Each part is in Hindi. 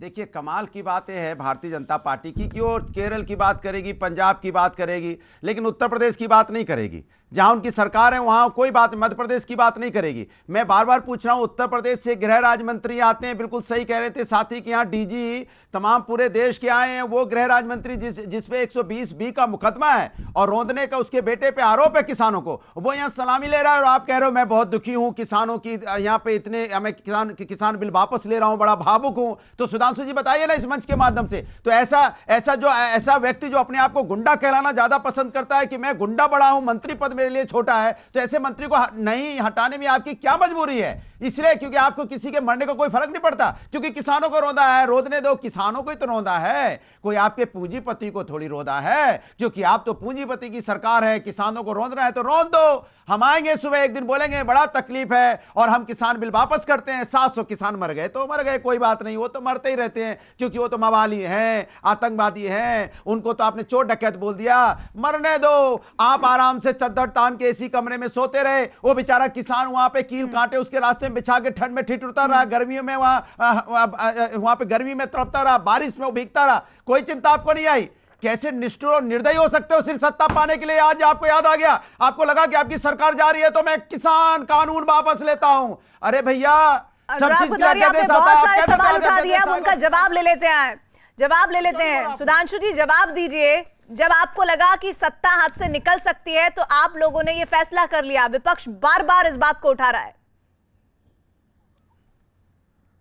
देखिए कमाल की बात यह है भारतीय जनता पार्टी की कि वो केरल की बात करेगी पंजाब की बात करेगी लेकिन उत्तर प्रदेश की बात नहीं करेगी जहां उनकी सरकार है वहां कोई बात मध्य प्रदेश की बात नहीं करेगी मैं बार बार पूछ रहा हूं उत्तर प्रदेश से गृह राज्य मंत्री आते हैं बिल्कुल सही कह रहे थे साथ ही कि यहाँ डीजी तमाम पूरे देश के आए हैं वो गृह राज्य मंत्री जिस जिसपे 120 बी का मुकदमा है और रोंदने का उसके बेटे पे आरोप है किसानों को वो यहाँ सलामी ले रहा है और आप कह रहे हो मैं बहुत दुखी हूँ किसानों की यहाँ पे इतने मैं किसान किसान बिल वापस ले रहा हूँ बड़ा भावुक हूँ तो सुधांशु जी बताइए ना इस मंच के माध्यम से तो ऐसा ऐसा जो ऐसा व्यक्ति जो अपने आप को गुंडा कहलाना ज्यादा पसंद करता है कि मैं गुंडा बड़ा हूँ मंत्री पद में मेरे लिए छोटा है तो ऐसे मंत्री को नहीं हटाने में आपकी क्या मजबूरी है इसलिए क्योंकि आपको किसी के मरने का को कोई फर्क नहीं पड़ता क्योंकि किसानों को रोंदा है रोदने दो किसानों को ही तो रोंदा है कोई आपके पूंजीपति को थोड़ी रोदा है क्योंकि आप तो पूंजीपति की सरकार है किसानों को रोंद है तो रोंद दो हम आएंगे सुबह एक दिन बोलेंगे बड़ा तकलीफ है और हम किसान बिल वापस करते हैं सात सौ किसान मर गए तो मर गए कोई बात नहीं वो तो मरते ही रहते हैं क्योंकि वो तो मवाली हैं आतंकवादी हैं उनको तो आपने चोट डकैत बोल दिया मरने दो आप आराम से चद्दर तान के इसी कमरे में सोते रहे वो बेचारा किसान वहां पे कील हम्म। काटे उसके रास्ते में बिछा के ठंड में ठिठुरता रहा हम्म। गर्मियों में वहां वहां पे गर्मी में तड़पता रहा बारिश में भीगता रहा कोई चिंता आपको नहीं आई कैसे निष्ठुर और निर्दयी हो सकते हो सिर्फ सत्ता पाने के लिए आज आपको याद आ गया आपको लगा कि आपकी सरकार जा रही है तो मैं किसान कानून वापस लेता हूं अरे भैया उनका जवाब ले लेते हैं जवाब ले लेते हैं सुधांशु जी जवाब दीजिए जब आपको लगा कि सत्ता हाथ से निकल सकती है तो आप लोगों ने यह फैसला कर लिया विपक्ष बार बार इस बात को उठा रहा है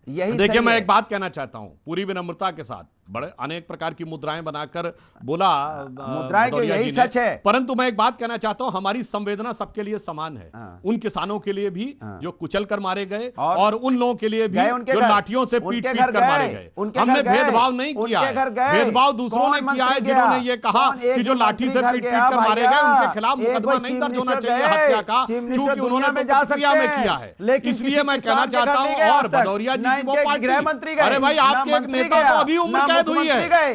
यही देखिए मैं एक बात कहना चाहता हूं पूरी विनम्रता के साथ बड़े अनेक प्रकार की मुद्राएं बनाकर बोला मुद्राएं तो यही सच है परंतु मैं एक बात कहना चाहता हूं हमारी संवेदना सबके लिए समान है हाँ। उन किसानों के लिए भी हाँ। जो कुचल कर मारे गए और उन लोगों के लिए भी जो लाठियों से पीट पीट कर मारे गए हमने भेदभाव नहीं किया भेदभाव दूसरों ने किया है जिन्होंने ये कहा कि जो लाठी से पीट पीट कर मारे गए उनके खिलाफ मुकदमा नहीं दर्ज होना चाहिए हत्या का चूंकि उन्होंने प्रक्रिया तो में किया है इसलिए मैं कहना चाहता हूँ और भदौरिया जी की वो पार्टी अरे भाई आपके एक नेता को तो अभी उम्र कैद हुई तो है